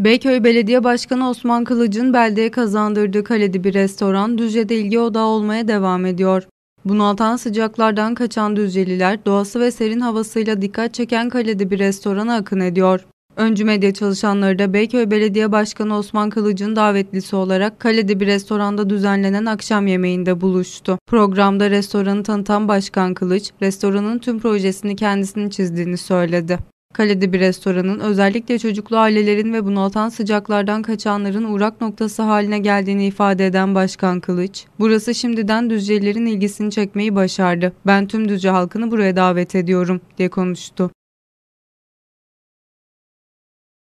Beyköy Belediye Başkanı Osman Kılıç'ın beldeye kazandırdığı kaledi bir restoran Düzce'de ilgi odağı olmaya devam ediyor. Bunaltan sıcaklardan kaçan Düzceliler doğası ve serin havasıyla dikkat çeken kalede bir restorana akın ediyor. Öncü medya çalışanları da Beyköy Belediye Başkanı Osman Kılıç'ın davetlisi olarak kalede bir restoranda düzenlenen akşam yemeğinde buluştu. Programda restoranı tanıtan Başkan Kılıç, restoranın tüm projesini kendisinin çizdiğini söyledi. Kalede bir restoranın özellikle çocuklu ailelerin ve bunaltan sıcaklardan kaçanların uğrak noktası haline geldiğini ifade eden Başkan Kılıç, burası şimdiden Düzcelilerin ilgisini çekmeyi başardı. Ben tüm Düzce halkını buraya davet ediyorum diye konuştu.